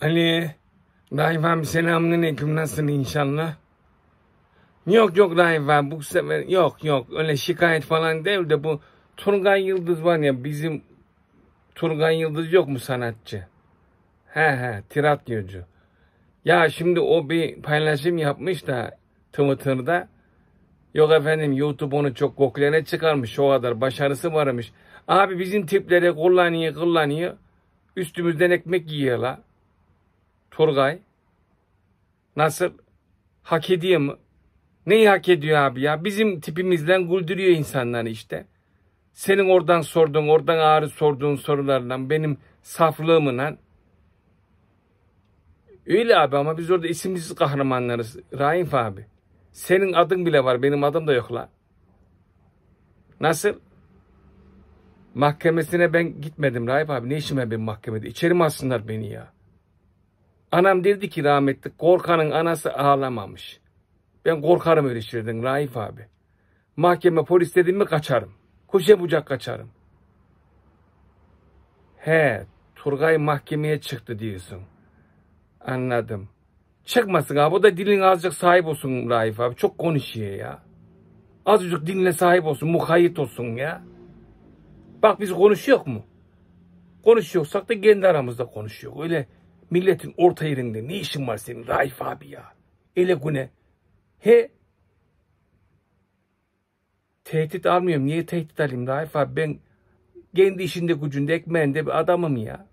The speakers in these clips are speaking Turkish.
Ali Raif abi selamünaleyküm nasılsın inşallah? Yok yok Raif abi bu sefer yok yok öyle şikayet falan değil de bu Turgay Yıldız var ya bizim Turgay Yıldız yok mu sanatçı? He he tirat tiratyocu. Ya şimdi o bir paylaşım yapmış da Twitter'da. Yok efendim YouTube onu çok koklere çıkarmış o kadar başarısı varmış. Abi bizim tiplere kullanıyor kullanıyor. Üstümüzden ekmek yiyorlar. Turgay, nasıl hak ediyor mu? Neyi hak ediyor abi ya? Bizim tipimizden güldürüyor insanları işte. Senin oradan sorduğun, oradan ağrı sorduğun sorulardan benim saflığımla Öyle abi ama biz orada isimsiz kahramanlarız. Raif abi. Senin adın bile var. Benim adım da yok la. Nasıl? Mahkemesine ben gitmedim Raif abi. Ne işime benim mahkemede? İçeri mi alsınlar beni ya? Anam dedi ki rahmetli korkanın anası ağlamamış. Ben korkarım öyle şeylerden Raif abi. Mahkeme polis dedim mi kaçarım. Kuşe bucak kaçarım. He Turgay mahkemeye çıktı diyorsun. Anladım. Çıkmasın abi o da dilin azıcık sahip olsun Raif abi. Çok konuşuyor ya. Azıcık dinle sahip olsun, mukayyet olsun ya. Bak biz konuşuyor mu? Konuşuyorsak da kendi aramızda konuşuyor. Öyle Milletin orta yerinde ne işin var senin Raif abi ya? Ele güne. He tehdit almıyorum. Niye tehdit alayım Raif abi? Ben kendi işinde gücünde ekmeğinde bir adamım ya.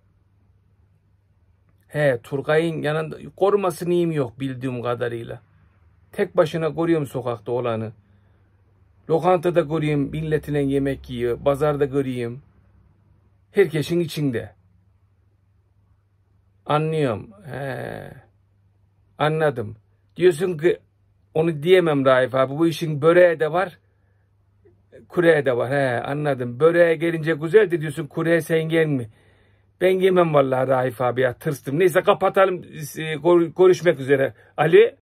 He Turgay'ın yanında koruması neyim yok bildiğim kadarıyla. Tek başına koruyorum sokakta olanı. Lokantada göreyim, milletine yemek yiyor, pazarda göreyim. Herkesin içinde. Anlıyorum. He. Anladım. Diyorsun ki onu diyemem Raif abi. Bu işin böreğe de var. Kure'ye de var. He anladım. Böreğe gelince güzel de diyorsun. Kure'ye sen gelme. Ben yemem vallahi Raif abi ya. Tırstım. Neyse kapatalım. Görüşmek e, üzere. Ali.